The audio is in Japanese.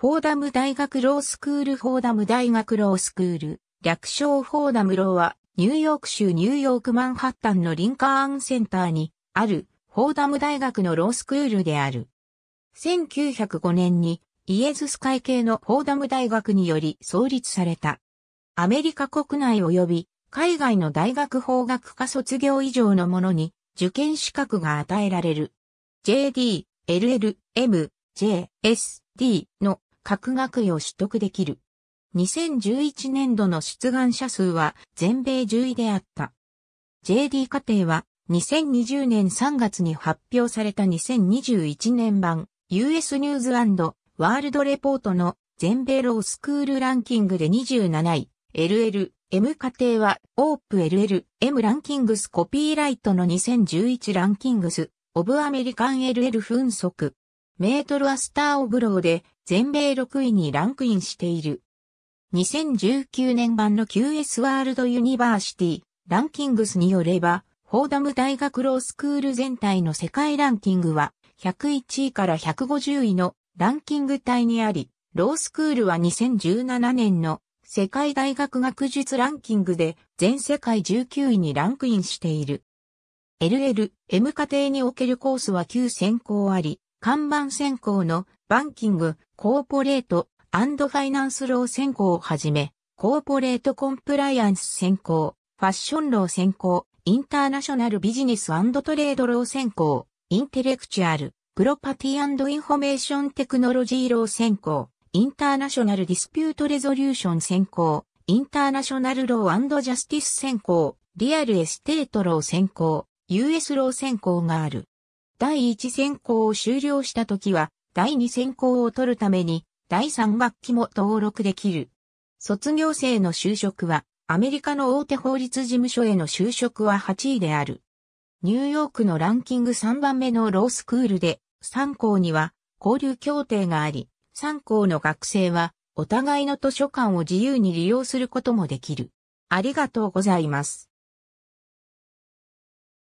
フォーダム大学ロースクールフォーダム大学ロースクール、略称フォーダムローは、ニューヨーク州ニューヨークマンハッタンのリンカーンセンターにあるフォーダム大学のロースクールである。1905年にイエズス会系のフォーダム大学により創立された。アメリカ国内及び海外の大学法学科卒業以上のものに受験資格が与えられる。JD、LL、M、J、S、D の各学位を取得できる。2011年度の出願者数は全米10位であった。JD 課程は2020年3月に発表された2021年版 US ニューズワールドレポートの全米ロースクールランキングで27位、LL、M 課程はオープ LL、M ランキングスコピーライトの2011ランキングス、オブアメリカン LL 分速、メートルアスターオブローで全米6位にランクインしている。2019年版の QS ワールドユニバーシティランキングスによれば、フォーダム大学ロースクール全体の世界ランキングは101位から150位のランキング帯にあり、ロースクールは2017年の世界大学学術ランキングで全世界19位にランクインしている。LL、M 課程におけるコースは9選考あり、看板選考のバンキング、コーポレートファイナンスロー専攻をはじめ、コーポレートコンプライアンス専攻、ファッションロー専攻、インターナショナルビジネストレードロー専攻、インテレクチュアル、プロパティインフォメーションテクノロジーロー専攻、インターナショナルディスピュートレゾリューション専攻、インターナショナルロージャスティス専攻、リアルエステートロー選考、US ロー専攻がある。第1専攻を終了した時は、第2選考を取るために、第3学期も登録できる。卒業生の就職は、アメリカの大手法律事務所への就職は8位である。ニューヨークのランキング3番目のロースクールで、3校には交流協定があり、3校の学生はお互いの図書館を自由に利用することもできる。ありがとうございます。